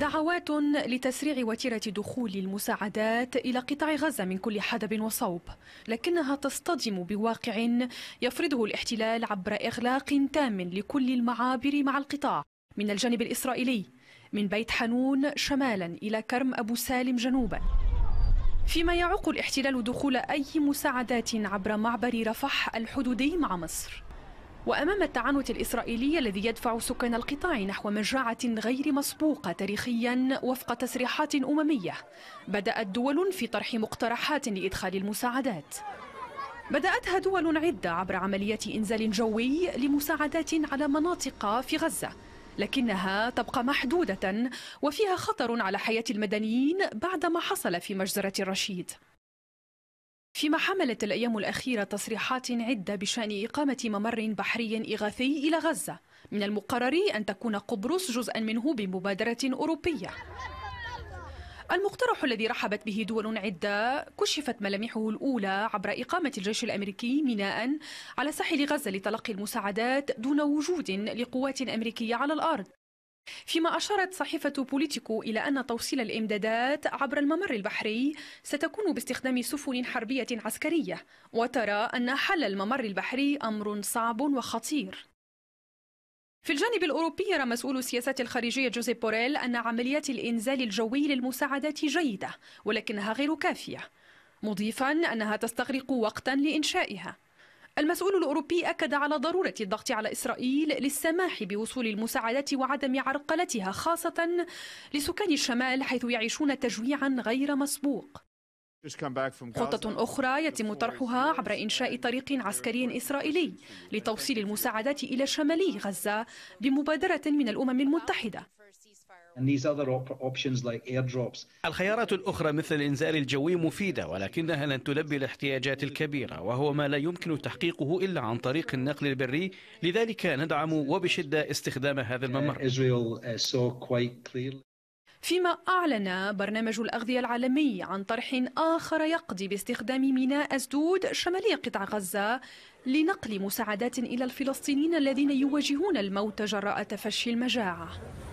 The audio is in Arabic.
دعوات لتسريع وتيرة دخول المساعدات إلى قطاع غزة من كل حدب وصوب لكنها تصطدم بواقع يفرضه الاحتلال عبر إغلاق تام لكل المعابر مع القطاع من الجانب الإسرائيلي من بيت حنون شمالا إلى كرم أبو سالم جنوبا فيما يعوق الاحتلال دخول أي مساعدات عبر معبر رفح الحدودي مع مصر وأمام التعنت الإسرائيلي الذي يدفع سكان القطاع نحو مجاعة غير مسبوقة تاريخيا وفق تصريحات أممية بدأت دول في طرح مقترحات لإدخال المساعدات بدأتها دول عدة عبر عملية إنزال جوي لمساعدات على مناطق في غزة لكنها تبقى محدودة وفيها خطر على حياة المدنيين بعدما حصل في مجزرة الرشيد فيما حملت الأيام الأخيرة تصريحات عدة بشأن إقامة ممر بحري إغاثي إلى غزة من المقرر أن تكون قبرص جزءا منه بمبادرة أوروبية المقترح الذي رحبت به دول عدة كشفت ملامحه الأولى عبر إقامة الجيش الأمريكي ميناء على ساحل غزة لتلقي المساعدات دون وجود لقوات أمريكية على الأرض فيما أشارت صحيفة بوليتيكو إلى أن توصيل الإمدادات عبر الممر البحري ستكون باستخدام سفن حربية عسكرية وترى أن حل الممر البحري أمر صعب وخطير في الجانب الأوروبي يرى مسؤول السياسات الخارجية جوزيب بوريل أن عمليات الإنزال الجوي للمساعدات جيدة ولكنها غير كافية مضيفا أنها تستغرق وقتا لإنشائها المسؤول الأوروبي أكد على ضرورة الضغط على إسرائيل للسماح بوصول المساعدات وعدم عرقلتها خاصة لسكان الشمال حيث يعيشون تجويعا غير مسبوق خطة أخرى يتم طرحها عبر إنشاء طريق عسكري إسرائيلي لتوصيل المساعدات إلى شمالي غزة بمبادرة من الأمم المتحدة الخيارات الأخرى مثل الإنزال الجوي مفيدة ولكنها لن تلبي الاحتياجات الكبيرة وهو ما لا يمكن تحقيقه إلا عن طريق النقل البري لذلك ندعم وبشدة استخدام هذا uh, الممر uh, فيما أعلن برنامج الأغذية العالمي عن طرح آخر يقضي باستخدام ميناء أسدود شمالي قطاع غزة لنقل مساعدات إلى الفلسطينيين الذين يواجهون الموت جراء تفشي المجاعة